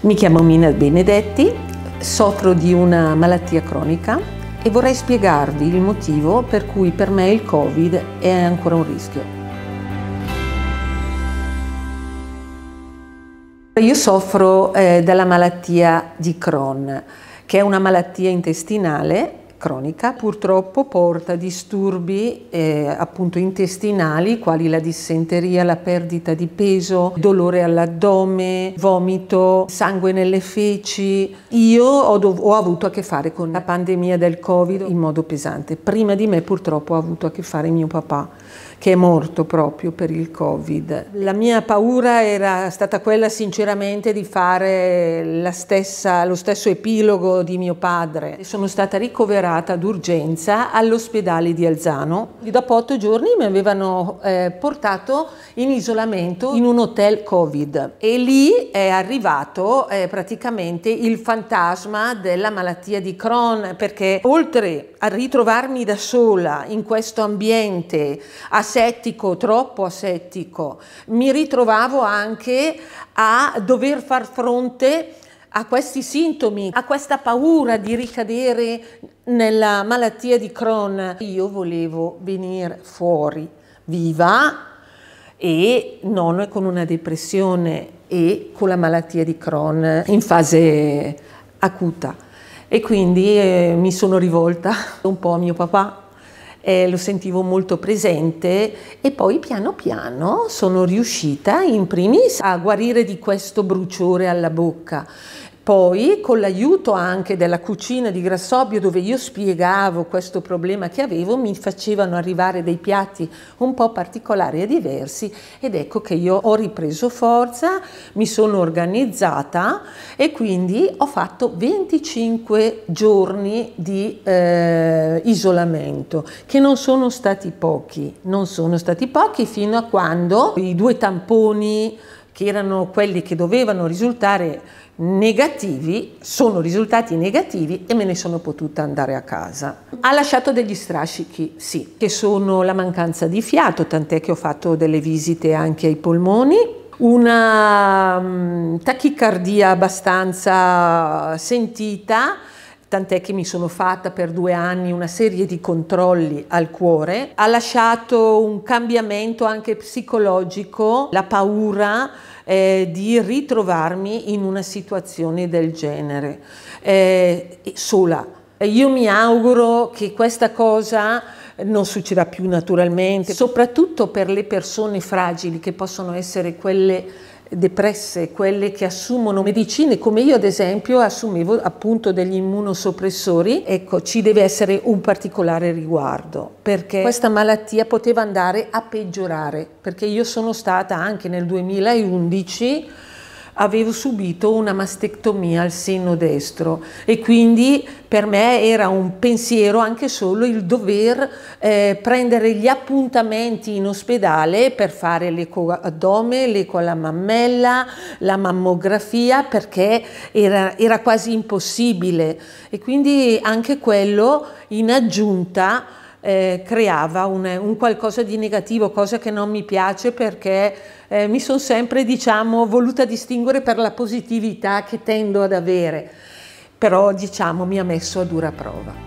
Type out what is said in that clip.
Mi chiamo Mina Benedetti, soffro di una malattia cronica e vorrei spiegarvi il motivo per cui per me il Covid è ancora un rischio. Io soffro eh, dalla malattia di Crohn, che è una malattia intestinale cronica purtroppo porta disturbi eh, appunto intestinali quali la dissenteria, la perdita di peso, dolore all'addome, vomito, sangue nelle feci. Io ho, ho, avuto a che fare con la pandemia del Covid in modo pesante. Prima di me purtroppo ho avuto a che fare mio papà che è morto proprio per il Covid. La mia paura era stata quella sinceramente di fare stessa, lo stesso epilogo di mio padre. Sono stata ricoverata operata d'urgenza all'ospedale di Alzano. Dopo otto giorni mi avevano eh, portato in isolamento in un hotel Covid e lì è arrivato eh, praticamente il fantasma della malattia di Crohn perché oltre a ritrovarmi da sola in questo ambiente asettico, troppo asettico, mi ritrovavo anche a dover far fronte a questi sintomi, a questa paura di ricadere nella malattia di Crohn. Io volevo venire fuori viva e non con una depressione e con la malattia di Crohn in fase acuta. E quindi eh, mi sono rivolta un po' a mio papà eh, lo sentivo molto presente e poi piano piano sono riuscita in primis a guarire di questo bruciore alla bocca poi, con l'aiuto anche della cucina di Grassobbio, dove io spiegavo questo problema che avevo, mi facevano arrivare dei piatti un po' particolari e diversi ed ecco che io ho ripreso forza, mi sono organizzata e quindi ho fatto 25 giorni di eh, isolamento, che non sono stati pochi, non sono stati pochi fino a quando i due tamponi che erano quelli che dovevano risultare negativi, sono risultati negativi e me ne sono potuta andare a casa. Ha lasciato degli strascichi, sì, che sono la mancanza di fiato, tant'è che ho fatto delle visite anche ai polmoni, una mm, tachicardia abbastanza sentita, tant'è che mi sono fatta per due anni una serie di controlli al cuore. Ha lasciato un cambiamento anche psicologico, la paura eh, di ritrovarmi in una situazione del genere, eh, sola. Io mi auguro che questa cosa non succederà più naturalmente, soprattutto per le persone fragili che possono essere quelle depresse, quelle che assumono medicine, come io ad esempio assumevo appunto degli immunosoppressori, ecco, ci deve essere un particolare riguardo, perché questa malattia poteva andare a peggiorare, perché io sono stata anche nel 2011 avevo subito una mastectomia al seno destro e quindi per me era un pensiero anche solo il dover eh, prendere gli appuntamenti in ospedale per fare l'ecoaddome, l'eco alla mammella, la mammografia perché era, era quasi impossibile e quindi anche quello in aggiunta eh, creava un, un, qualcosa di negativo, cosa che non mi piace perché eh, mi sono sempre diciamo, voluta distinguere per la positività che tendo ad avere, però diciamo mi ha messo a dura prova.